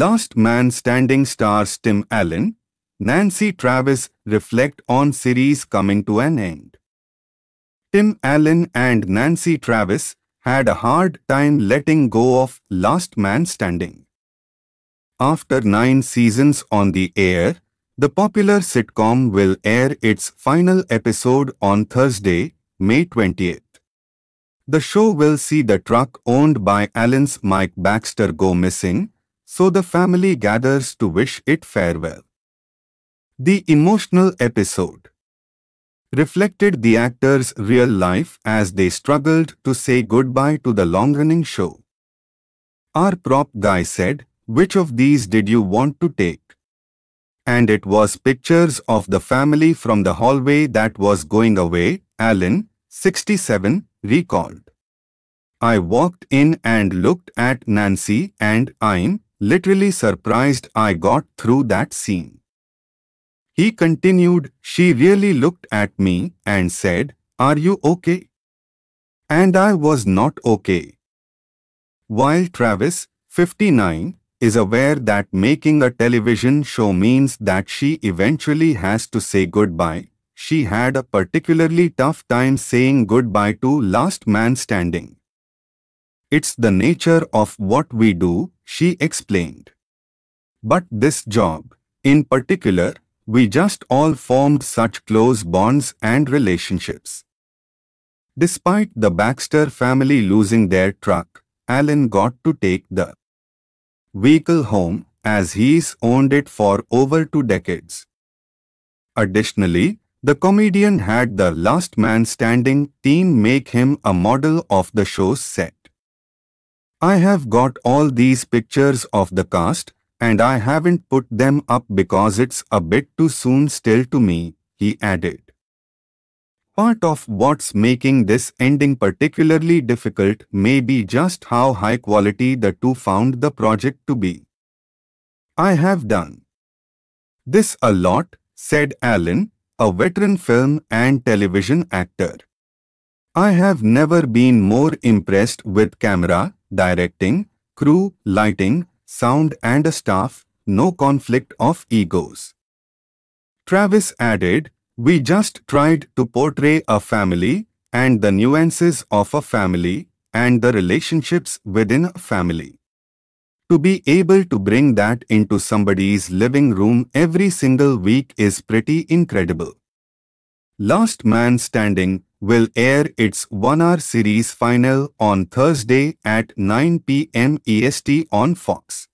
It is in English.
Last Man Standing stars Tim Allen, Nancy Travis reflect on series coming to an end. Tim Allen and Nancy Travis had a hard time letting go of Last Man Standing. After nine seasons on the air, the popular sitcom will air its final episode on Thursday, May 20th. The show will see the truck owned by Allen's Mike Baxter go missing so the family gathers to wish it farewell. The emotional episode reflected the actors' real life as they struggled to say goodbye to the long-running show. Our prop guy said, which of these did you want to take? And it was pictures of the family from the hallway that was going away, Alan, 67, recalled. I walked in and looked at Nancy and I'm Literally surprised I got through that scene. He continued, she really looked at me and said, Are you okay? And I was not okay. While Travis, 59, is aware that making a television show means that she eventually has to say goodbye, she had a particularly tough time saying goodbye to Last Man Standing. It's the nature of what we do she explained. But this job, in particular, we just all formed such close bonds and relationships. Despite the Baxter family losing their truck, Alan got to take the vehicle home as he's owned it for over two decades. Additionally, the comedian had the last man standing team make him a model of the show's set. I have got all these pictures of the cast and I haven't put them up because it's a bit too soon still to me, he added. Part of what's making this ending particularly difficult may be just how high quality the two found the project to be. I have done this a lot, said Allen, a veteran film and television actor. I have never been more impressed with camera, directing, crew, lighting, sound and a staff, no conflict of egos. Travis added, We just tried to portray a family and the nuances of a family and the relationships within a family. To be able to bring that into somebody's living room every single week is pretty incredible. Last Man Standing will air its 1-hour series final on Thursday at 9 p.m. EST on Fox.